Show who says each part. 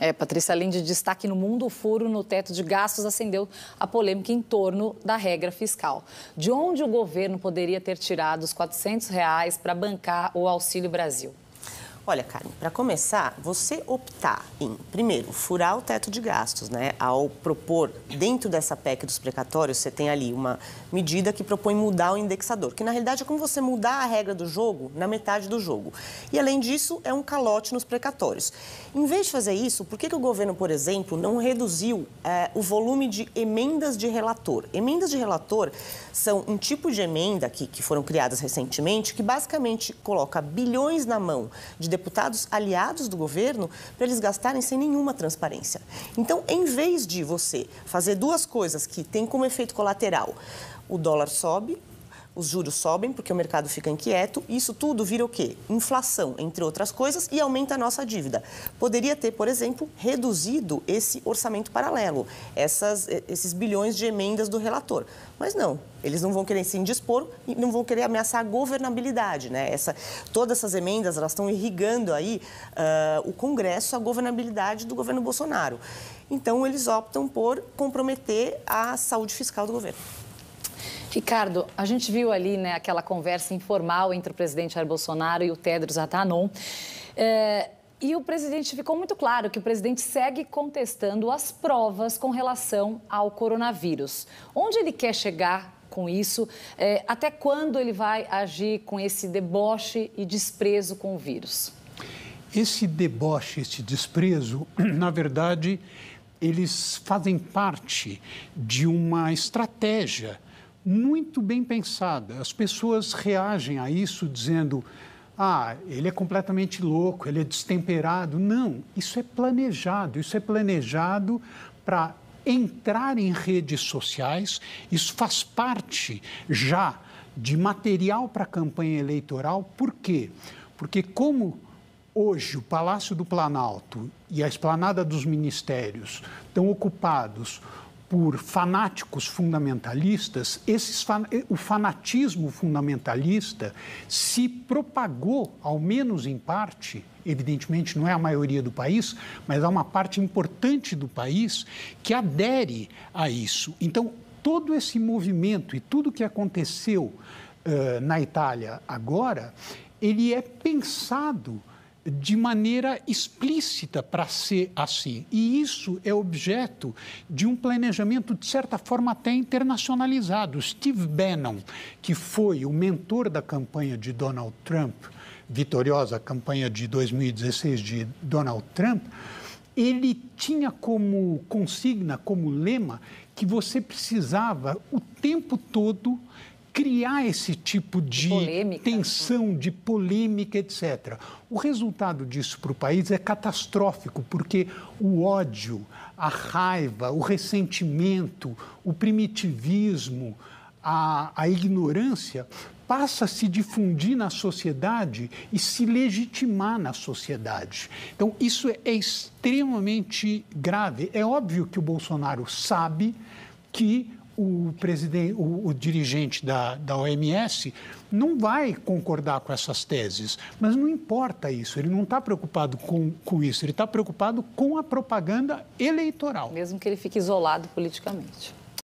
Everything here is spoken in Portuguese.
Speaker 1: É, Patrícia, além de destaque no mundo, o furo no teto de gastos acendeu a polêmica em torno da regra fiscal. De onde o governo poderia ter tirado os R$ 400
Speaker 2: para bancar o Auxílio Brasil? Olha, Karen, para começar, você optar em, primeiro, furar o teto de gastos, né? Ao propor, dentro dessa PEC dos precatórios, você tem ali uma medida que propõe mudar o indexador, que na realidade é como você mudar a regra do jogo na metade do jogo. E além disso, é um calote nos precatórios. Em vez de fazer isso, por que, que o governo, por exemplo, não reduziu eh, o volume de emendas de relator? Emendas de relator são um tipo de emenda que, que foram criadas recentemente que basicamente coloca bilhões na mão de deputados aliados do governo para eles gastarem sem nenhuma transparência. Então, em vez de você fazer duas coisas que têm como efeito colateral o dólar sobe, os juros sobem porque o mercado fica inquieto, isso tudo vira o quê? Inflação, entre outras coisas, e aumenta a nossa dívida. Poderia ter, por exemplo, reduzido esse orçamento paralelo, essas, eh, esses bilhões de emendas do relator. Mas não, eles não vão querer se indispor e não vão querer ameaçar a governabilidade, né? Essa, todas essas emendas elas estão irrigando aí uh, o Congresso a governabilidade do governo Bolsonaro. Então eles optam por comprometer a saúde fiscal do governo. Ricardo, a gente viu ali né, aquela conversa informal entre o presidente
Speaker 1: Jair Bolsonaro e o Tedros Adhanom. É, e o presidente ficou muito claro que o presidente segue contestando as provas com relação ao coronavírus. Onde ele quer chegar com isso? É, até quando ele vai agir com esse deboche e desprezo com o vírus?
Speaker 3: Esse deboche, esse desprezo, na verdade, eles fazem parte de uma estratégia muito bem pensada. As pessoas reagem a isso dizendo: ah, ele é completamente louco, ele é destemperado. Não, isso é planejado. Isso é planejado para entrar em redes sociais, isso faz parte já de material para a campanha eleitoral. Por quê? Porque, como hoje o Palácio do Planalto e a Esplanada dos Ministérios estão ocupados por fanáticos fundamentalistas, esses, eh, o fanatismo fundamentalista se propagou, ao menos em parte, evidentemente não é a maioria do país, mas há uma parte importante do país que adere a isso. Então, todo esse movimento e tudo que aconteceu uh, na Itália agora, ele é pensado de maneira explícita para ser assim. E isso é objeto de um planejamento, de certa forma, até internacionalizado. Steve Bannon, que foi o mentor da campanha de Donald Trump, vitoriosa campanha de 2016 de Donald Trump, ele tinha como consigna, como lema, que você precisava o tempo todo criar esse tipo de polêmica. tensão, de polêmica, etc. O resultado disso para o país é catastrófico, porque o ódio, a raiva, o ressentimento, o primitivismo, a, a ignorância passa a se difundir na sociedade e se legitimar na sociedade. Então, isso é, é extremamente grave. É óbvio que o Bolsonaro sabe que o, presidente, o, o dirigente da, da OMS não vai concordar com essas teses, mas não importa isso, ele não está preocupado com, com isso, ele está preocupado com a propaganda
Speaker 1: eleitoral. Mesmo que ele fique isolado politicamente.